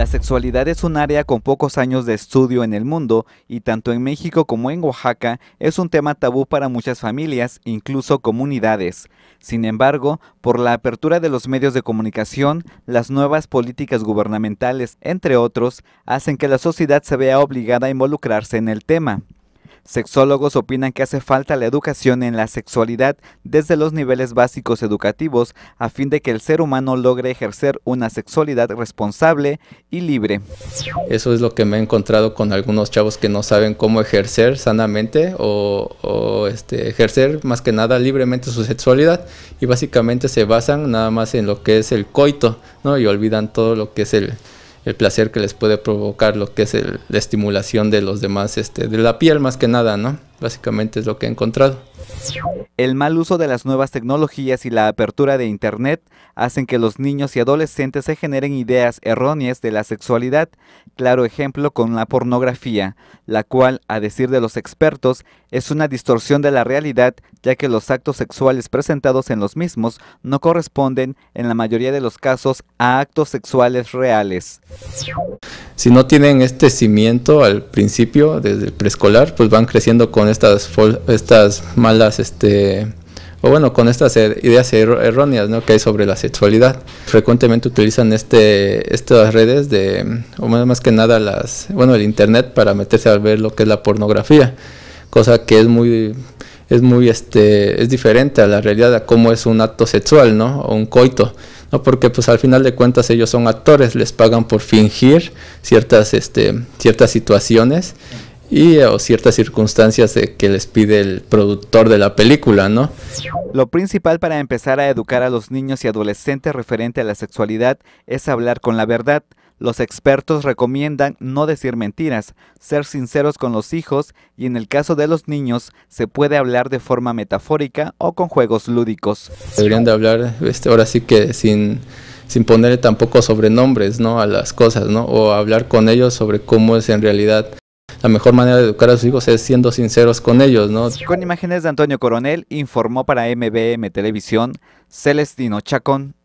La sexualidad es un área con pocos años de estudio en el mundo y tanto en México como en Oaxaca es un tema tabú para muchas familias, incluso comunidades. Sin embargo, por la apertura de los medios de comunicación, las nuevas políticas gubernamentales, entre otros, hacen que la sociedad se vea obligada a involucrarse en el tema. Sexólogos opinan que hace falta la educación en la sexualidad desde los niveles básicos educativos a fin de que el ser humano logre ejercer una sexualidad responsable y libre. Eso es lo que me he encontrado con algunos chavos que no saben cómo ejercer sanamente o, este, ejercer más que nada libremente su sexualidad y básicamente se basan nada más en lo que es el coito ¿no? y olvidan todo lo que es el, el placer que les puede provocar lo que es la estimulación de los demás, este, de la piel más que nada, ¿no? Básicamente es lo que he encontrado. El mal uso de las nuevas tecnologías y la apertura de Internet hacen que los niños y adolescentes se generen ideas erróneas de la sexualidad, claro ejemplo con la pornografía, la cual, a decir de los expertos, es una distorsión de la realidad ya que los actos sexuales presentados en los mismos no corresponden, en la mayoría de los casos, a actos sexuales reales. Si no tienen este cimiento al principio, desde el preescolar, pues van creciendo con estas, estas malas, este, o bueno, con estas er, ideas erróneas que hay sobre la sexualidad. Frecuentemente utilizan este, estas redes de, o más, que nada las, bueno, el internet para meterse a ver lo que es la pornografía, cosa que es muy, es muy, este, es diferente a la realidad, a cómo es un acto sexual, ¿no? O un coito. ¿no? porque pues al final de cuentas ellos son actores, les pagan por fingir ciertas, este, ciertas situaciones y eh, o ciertas circunstancias que les pide el productor de la película, ¿no? Lo principal para empezar a educar a los niños y adolescentes referente a la sexualidad es hablar con la verdad. Los expertos recomiendan no decir mentiras, ser sinceros con los hijos y en el caso de los niños se puede hablar de forma metafórica o con juegos lúdicos. Deberían de hablar este, ahora sí que sin, sin ponerle tampoco sobrenombres ¿no? a las cosas ¿no? o hablar con ellos sobre cómo es en realidad la mejor manera de educar a sus hijos es siendo sinceros con ellos, ¿no? Con imágenes de Antonio Coronel, informó para MBM Televisión Celestino Chacón.